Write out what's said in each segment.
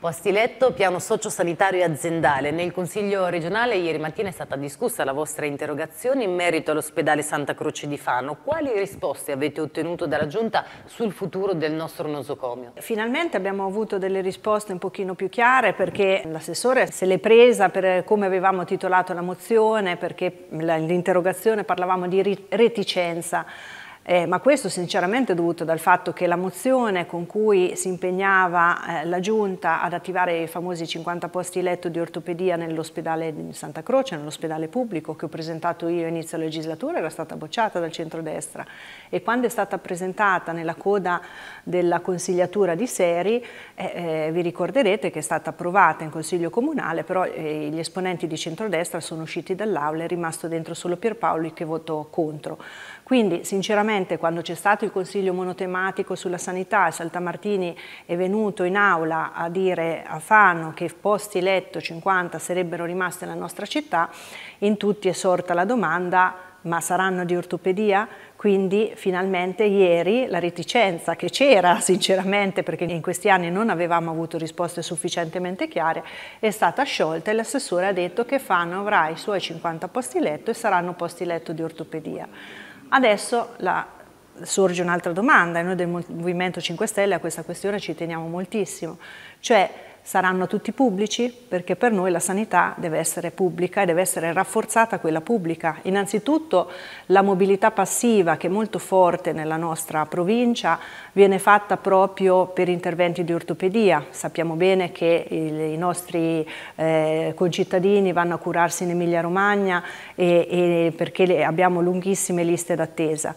Posti letto, piano sociosanitario e aziendale. Nel Consiglio regionale ieri mattina è stata discussa la vostra interrogazione in merito all'ospedale Santa Croce di Fano. Quali risposte avete ottenuto dalla Giunta sul futuro del nostro nosocomio? Finalmente abbiamo avuto delle risposte un pochino più chiare perché l'assessore se l'è presa per come avevamo titolato la mozione, perché l'interrogazione parlavamo di reticenza eh, ma questo sinceramente è dovuto dal fatto che la mozione con cui si impegnava eh, la Giunta ad attivare i famosi 50 posti letto di ortopedia nell'ospedale di Santa Croce, nell'ospedale pubblico che ho presentato io a inizio legislatura, era stata bocciata dal centrodestra e quando è stata presentata nella coda della consigliatura di Seri, eh, eh vi ricorderete che è stata approvata in Consiglio Comunale, però eh, gli esponenti di centrodestra sono usciti dall'aula, è rimasto dentro solo Pierpaoli che votò contro. Quindi sinceramente Presidente, quando c'è stato il Consiglio monotematico sulla sanità, Saltamartini è venuto in aula a dire a Fano che posti letto 50 sarebbero rimasti nella nostra città, in tutti è sorta la domanda ma saranno di ortopedia? Quindi finalmente ieri la reticenza che c'era sinceramente perché in questi anni non avevamo avuto risposte sufficientemente chiare è stata sciolta e l'assessore ha detto che Fano avrà i suoi 50 posti letto e saranno posti letto di ortopedia. Adesso la sorge un'altra domanda, e noi del Movimento 5 Stelle a questa questione ci teniamo moltissimo, cioè saranno tutti pubblici perché per noi la sanità deve essere pubblica e deve essere rafforzata quella pubblica. Innanzitutto la mobilità passiva che è molto forte nella nostra provincia viene fatta proprio per interventi di ortopedia. Sappiamo bene che i nostri eh, concittadini vanno a curarsi in Emilia Romagna e, e perché abbiamo lunghissime liste d'attesa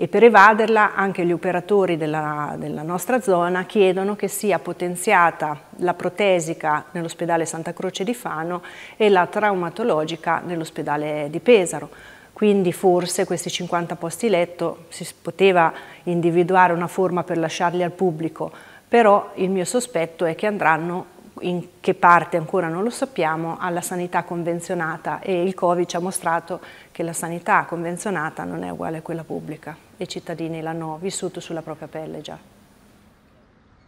e per evaderla anche gli operatori della, della nostra zona chiedono che sia potenziata la protesica nell'ospedale Santa Croce di Fano e la traumatologica nell'ospedale di Pesaro quindi forse questi 50 posti letto si poteva individuare una forma per lasciarli al pubblico, però il mio sospetto è che andranno in che parte ancora non lo sappiamo, alla sanità convenzionata e il Covid ci ha mostrato che la sanità convenzionata non è uguale a quella pubblica. I cittadini l'hanno vissuto sulla propria pelle già.